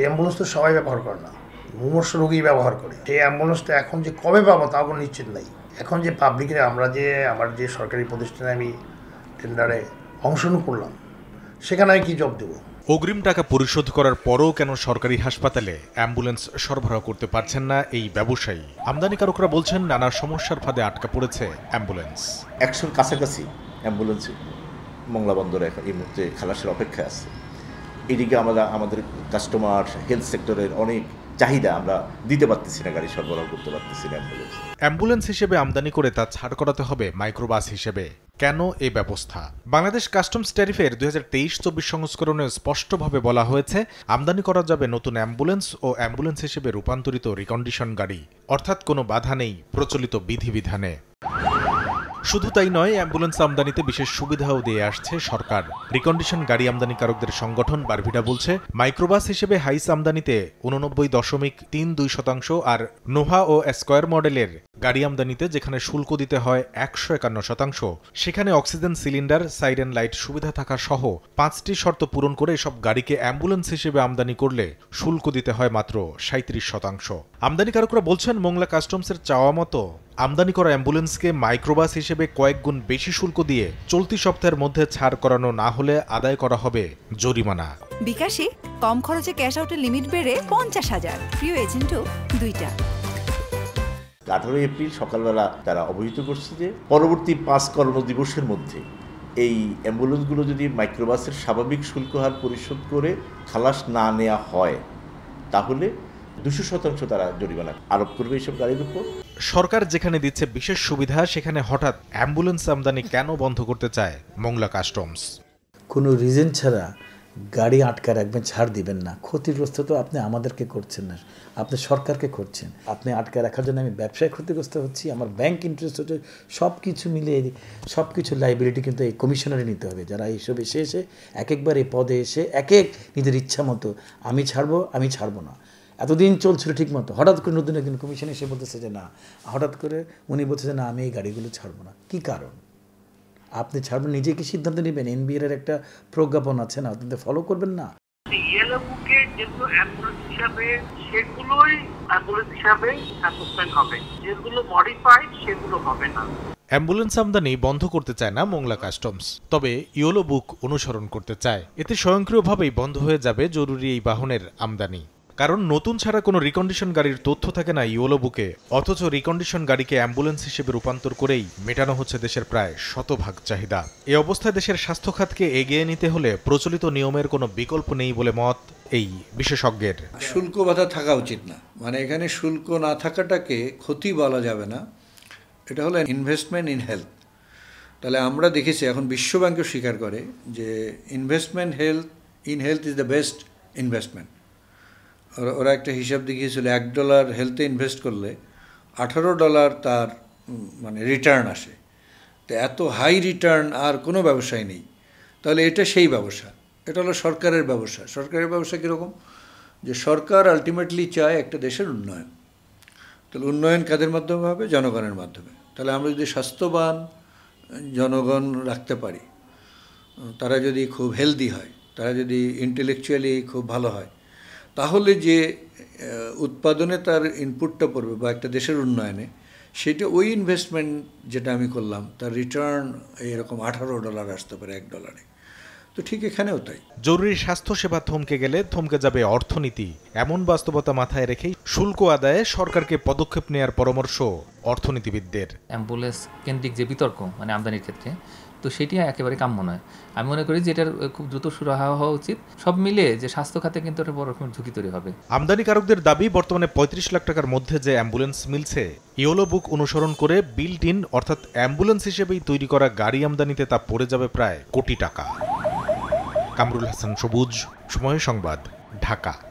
এই অ্যাম্বুলেন্স তো সবাই ব্যবহার করে না মুমর্ষ রোগী ব্যবহার করে সেই অ্যাম্বুলেন্সটা এখন যে কবে পাবো তা কোনো নিশ্চিত নাই এখন যে পাবলিকের আমরা যে আমার যে সরকারি প্রতিষ্ঠানে আমি টেন্ডারে অংশগ্রহণ করলাম সেখানে আমি কী জব দেবো অগ্রিম টাকা পরিশোধ করার পরও কেন সরকারি হাসপাতালে অ্যাম্বুলেন্স সরবরাহ করতে পারছেন না এই ব্যবসায়ী আমদানিকারকরা বলছেন নানা সমস্যার ফাঁদে আটকা পড়েছে অ্যাম্বুলেন্স একশোর কাছাকাছি অ্যাম্বুলেন্স মংলা বন্দরে এই মুহূর্তে খালাসের অপেক্ষায় আছে এদিকে আমরা আমাদের কাস্টমার হেলথ সেক্টরের অনেক চাহিদা আমরা দিতে পারতেছি না গাড়ি সরবরাহ করতে পারতেছি না অ্যাম্বুলেন্স অ্যাম্বুলেন্স হিসেবে আমদানি করে তা ছাড় করাতে হবে মাইক্রোবাস হিসেবে কেন এ ব্যবস্থা বাংলাদেশ কাস্টমস ট্যারিফের দুই হাজার তেইশ চব্বিশ সংস্করণে স্পষ্টভাবে বলা হয়েছে আমদানি করা যাবে নতুন অ্যাম্বুলেন্স ও অ্যাম্বুলেন্স হিসেবে রূপান্তরিত রিকন্ডিশন গাড়ি অর্থাৎ কোনো বাধা নেই প্রচলিত বিধিবিধানে শুধু তাই নয় অ্যাম্বুলেন্স আমদানিতে বিশেষ সুবিধাও দিয়ে আসছে সরকার রিকন্ডিশন গাড়ি আমদানিকারকদের সংগঠন বারভিডা বলছে মাইক্রোবাস হিসেবে হাইস আমদানিতে উননব্বই দশমিক তিন দুই শতাংশ আর নোভা ও স্কোয়ার মডেলের গাড়ি আমদানিতে যেখানে শুল্ক দিতে হয় একশো একান্ন শতাংশ সেখানে অক্সিজেন সিলিন্ডার সাইরেন লাইট সুবিধা থাকা সহ পাঁচটি শর্ত পূরণ করে এসব গাড়িকে অ্যাম্বুলেন্স হিসেবে আমদানি করলে শুল্ক দিতে হয় মাত্র সাঁত্রিশ শতাংশ আমদানিকারকরা বলছেন মোংলা কাস্টমসের চাওয়া মতো আমদানি করা অ্যাম্বুলেন্সকে মাইক্রোবাস হিসেবে কয়েক গুণ বেশি শুল্ক দিয়ে চলতি সপ্তাহের মধ্যে ছাড় করানো না হলে আদায় করা হবে জরিমানা বিকাশে কম খরচে ক্যাশ আউটের লিমিট বেড়ে পঞ্চাশ হাজার প্রিয় এজেন্টও দুইটা আঠারোই এপ্রিল সকালবেলা তারা অবহিত করছে যে পরবর্তী পাঁচ কর্মদিবসের মধ্যে এই অ্যাম্বুলেন্সগুলো যদি মাইক্রোবাসের স্বাভাবিক শুল্ক হার পরিশোধ করে খালাস না নেওয়া হয় তাহলে দুশো শতাংশ তারা জরিমানা আরোপ করবে এইসব গাড়ির উপর সরকার যেখানে দিচ্ছে বিশেষ সুবিধা সেখানে হঠাৎ অ্যাম্বুলেন্স আমদানি কেন বন্ধ করতে চায় মংলা কাস্টমস কোনো রিজন ছাড়া গাড়ি আটকা রাখবেন ছাড় দিবেন না ক্ষতিগ্রস্ত তো আপনি আমাদেরকে করছেন না আপনি সরকারকে করছেন আপনি আটকা রাখার জন্য আমি ব্যবসায় ক্ষতিগ্রস্ত হচ্ছি আমার ব্যাংক ইন্টারেস্ট হচ্ছে সব কিছু মিলে সব কিছু লাইবিলিটি কিন্তু এই কমিশনারে নিতে হবে যারা এইসব এসে এসে এক একবার এই পদে এসে এক এক নিজের ইচ্ছা মতো আমি ছাড়বো আমি ছাড়বো না এতদিন চলছিল মতো হঠাৎ করে নতুন একদিন কমিশন এসে বলতেছে যে না হঠাৎ করে উনি বলছে যে না আমি এই গাড়িগুলো ছাড়বো না কী কারণ আপনি ছাড়বেন নিজে কি সিদ্ধান্ত নেবেন এনবিআর এর একটা প্রজ্ঞাপন আছে না আপনি ফলো করবেন না অ্যাম্বুলেন্স না অ্যাম্বুলেন্স আমদানি বন্ধ করতে চায় না মোংলা কাস্টমস তবে ইয়োলো বুক অনুসরণ করতে চায় এতে স্বয়ংক্রিয়ভাবেই বন্ধ হয়ে যাবে জরুরি এই বাহনের আমদানি কারণ নতুন ছাড়া কোনো রিকন্ডিশন গাড়ির তথ্য থাকে না ইওলো বুকে অথচ রিকন্ডিশন গাড়িকে অ্যাম্বুলেন্স হিসেবে রূপান্তর করেই মেটানো হচ্ছে দেশের প্রায় শতভাগ চাহিদা এ অবস্থায় দেশের স্বাস্থ্যখাতকে এগিয়ে নিতে হলে প্রচলিত নিয়মের কোনো বিকল্প নেই বলে মত এই বিশেষজ্ঞের শুল্ক বাধা থাকা উচিত না মানে এখানে শুল্ক না থাকাটাকে ক্ষতি বলা যাবে না এটা হলো ইনভেস্টমেন্ট ইন হেলথ তাহলে আমরা দেখেছি এখন বিশ্বব্যাঙ্কও স্বীকার করে যে investment health in health is the best investment ওরা একটা হিসাব দেখিয়েছিল এক ডলার হেলথে ইনভেস্ট করলে আঠারো ডলার তার মানে রিটার্ন আসে তো এত হাই রিটার্ন আর কোনো ব্যবসায় নেই তাহলে এটা সেই ব্যবসা এটা হলো সরকারের ব্যবসা সরকারের ব্যবসা কীরকম যে সরকার আলটিমেটলি চায় একটা দেশের উন্নয়ন তাহলে উন্নয়ন কাদের মাধ্যমে হবে জনগণের মাধ্যমে তাহলে আমরা যদি স্বাস্থ্যবান জনগণ রাখতে পারি তারা যদি খুব হেলদি হয় তারা যদি ইন্টেলেকচুয়ালি খুব ভালো হয় তাহলে যে উৎপাদনে তার ইনপুটটা পড়বে বা একটা দেশের উন্নয়নে সেটা ওই ইনভেস্টমেন্ট যেটা আমি করলাম তার রিটার্ন এরকম আঠারো ডলার আসতে পারে এক ডলারে তো ঠিক এখানেও তাই জরুরি স্বাস্থ্যসেবা থমকে গেলে থমকে যাবে অর্থনীতি এমন বাস্তবতা মাথায় রেখেই শুল্ক আদায়ে সরকারকে পদক্ষেপ নেয়ার পরামর্শ অর্থনীতিবিদদের অ্যাম্বুলেন্স কেন্দ্রিক যে বিতর্ক মানে আমদানির ক্ষেত্রে তো সেটি একেবারে কাম্য নয় আমি মনে করি যে এটার খুব দ্রুত সুরাহা হওয়া উচিত সব মিলে যে স্বাস্থ্য খাতে কিন্তু একটা বড় রকমের ঝুঁকি তৈরি হবে আমদানিকারকদের দাবি বর্তমানে পঁয়ত্রিশ লাখ টাকার মধ্যে যে অ্যাম্বুলেন্স মিলছে ইয়োলো বুক অনুসরণ করে বিল্ট ইন অর্থাৎ অ্যাম্বুলেন্স হিসেবেই তৈরি করা গাড়ি আমদানিতে তা পড়ে যাবে প্রায় কোটি টাকা কামরুল হাসান সবুজ সময় সংবাদ ঢাকা